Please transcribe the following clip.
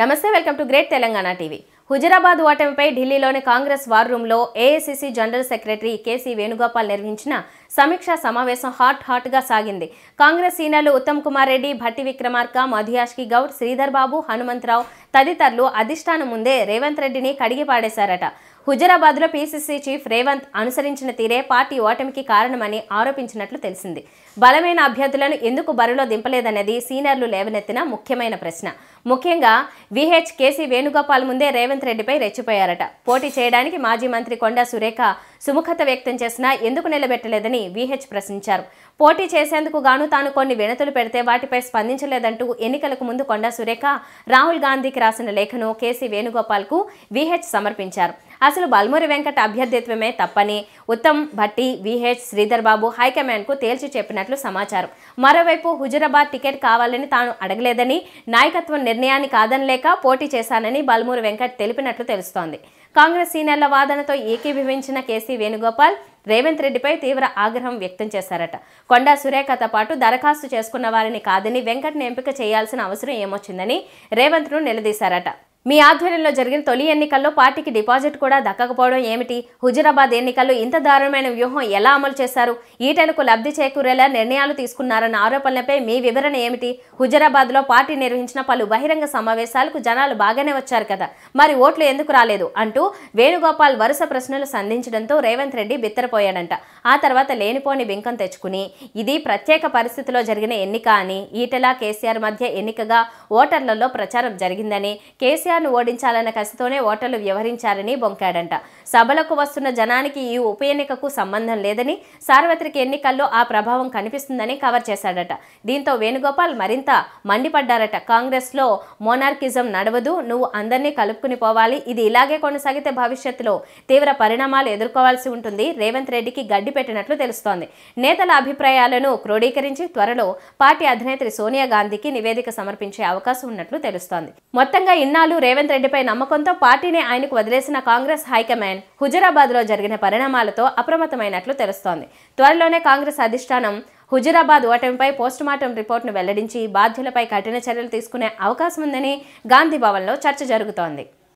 నమస్తే welcome to great Telangana TV Huzurabad ఓటమిపై ఢిల్లీలోని కాంగ్రెస్ వార్ లో ఏఐసిసి జనరల్ సెక్రటరీ కేసీ వేణుగోపాల్ నిర్వహించిన సమీక్షా సమావేశం హాట్ హాట్ గా సాగింది కాంగ్రెస్ సీనియర్లు ఉత్తమ్ కుమార్ రెడ్డి భట్టి విక్రమార్క మధుయాష్కి గౌడ్ శ్రీధర్ బాబు హనుమంతరావు తదితరులు అధిష్టానం ముందే రేవంత్ రెడ్డిని కడిగి పాడేశారట హుజరాబాద్లో పీసీసీ చీఫ్ రేవంత్ అనుసరించిన తీరే పార్టీ ఓటమికి కారణమని ఆరోపించినట్లు తెలిసింది బలమైన అభ్యర్థులను ఎందుకు బరిలో దింపలేదనేది సీనియర్లు లేవనెత్తిన ముఖ్యమైన ప్రశ్న ముఖ్యంగా విహెచ్ కేసీ వేణుగోపాల్ ముందే రేవంత్ రెడ్డిపై రెచ్చిపోయారట పోటీ చేయడానికి మాజీ మంత్రి కొండా సురేఖ సుముఖత వ్యక్తం చేసినా ఎందుకు నిలబెట్టలేదని విహెచ్ ప్రశ్నించారు పోటీ చేసేందుకు గాను తాను కొన్ని వినతులు పెడితే వాటిపై స్పందించలేదంటూ ఎన్నికలకు ముందు కొండా సురేఖ రాహుల్ గాంధీకి రాసిన లేఖను కేసీ వేణుగోపాల్కు విహెచ్ సమర్పించారు అసలు బల్మూరి వెంకట అభ్యర్థిత్వమే తప్పని ఉత్తమ్ భట్టి విహెచ్ శ్రీధర్ బాబు హైకమాండ్కు తేల్చి చెప్పినట్లు సమాచారం మరోవైపు హుజురాబాద్ టికెట్ కావాలని తాను అడగలేదని నాయకత్వ నిర్ణయాన్ని కాదనలేక పోటీ చేశానని బల్మూరి వెంకట్ తెలిపినట్లు తెలుస్తోంది కాంగ్రెస్ సీనియర్ల వాదనతో ఏకీభవించిన కేసీ వేణుగోపాల్ రేవంత్ రెడ్డిపై తీవ్ర ఆగ్రహం వ్యక్తం చేశారట కొండా సురేఖతో పాటు దరఖాస్తు చేసుకున్న వారిని కాదని వెంకట్ను ఎంపిక చేయాల్సిన అవసరం ఏమొచ్చిందని రేవంత్ను నిలదీశారట మీ ఆధ్వర్యంలో జరిగిన తొలి ఎన్నికల్లో పార్టీకి డిపాజిట్ కూడా దక్కకపోవడం ఏమిటి హుజురాబాద్ ఎన్నికల్లో ఇంత దారుణమైన వ్యూహం ఎలా అమలు చేశారు ఈటెలకు లబ్ధి చేకూరేలా నిర్ణయాలు తీసుకున్నారన్న ఆరోపణలపై మీ వివరణ ఏమిటి హుజరాబాద్లో పార్టీ నిర్వహించిన పలు బహిరంగ సమావేశాలకు జనాలు బాగానే వచ్చారు కదా మరి ఓట్లు ఎందుకు రాలేదు అంటూ వేణుగోపాల్ వరుస ప్రశ్నలు సంధించడంతో రేవంత్ రెడ్డి బిత్తరపోయాడంట ఆ తర్వాత లేనిపోని బింకం తెచ్చుకుని ఇది ప్రత్యేక పరిస్థితిలో జరిగిన ఎన్నిక అని ఈటెల కేసీఆర్ మధ్య ఎన్నికగా ఓటర్లలో ప్రచారం జరిగిందని కేసీఆర్ కేసీఆర్ను ఓడించాలన్న కసితోనే ఓటర్లు వ్యవహరించారని బొంకాడంట సభలకు వస్తున్న జనానికి ఈ ఉప ఎన్నికకు సంబంధం లేదని సార్వత్రిక ఎన్నికల్లో ఆ ప్రభావం కనిపిస్తుందని కవర్ చేశాడట దీంతో వేణుగోపాల్ మరింత మండిపడ్డారట కాంగ్రెస్లో మోనార్కిజం నడవదు నువ్వు అందరినీ కలుపుకుని పోవాలి ఇది ఇలాగే కొనసాగితే భవిష్యత్తులో తీవ్ర పరిణామాలు ఎదుర్కోవాల్సి ఉంటుంది రేవంత్ రెడ్డికి గడ్డి పెట్టినట్లు తెలుస్తోంది నేతల అభిప్రాయాలను క్రోడీకరించి త్వరలో పార్టీ అధినేత్రి సోనియా గాంధీకి నివేదిక సమర్పించే అవకాశం ఉన్నట్లు తెలుస్తోంది మొత్తంగా ఇన్నాళ్ళు రేవంత్ రెడ్డిపై నమ్మకంతో పార్టీని ఆయనకు వదిలేసిన కాంగ్రెస్ హైకమాండ్ హుజరాబాద్లో జరిగిన పరిణామాలతో అప్రమత్తమైనట్లు తెలుస్తోంది త్వరలోనే కాంగ్రెస్ అధిష్టానం హుజరాబాద్ ఓటమిపై పోస్టుమార్టం రిపోర్టును వెల్లడించి బాధ్యులపై కఠిన చర్యలు తీసుకునే అవకాశం ఉందని గాంధీభవన్లో చర్చ జరుగుతోంది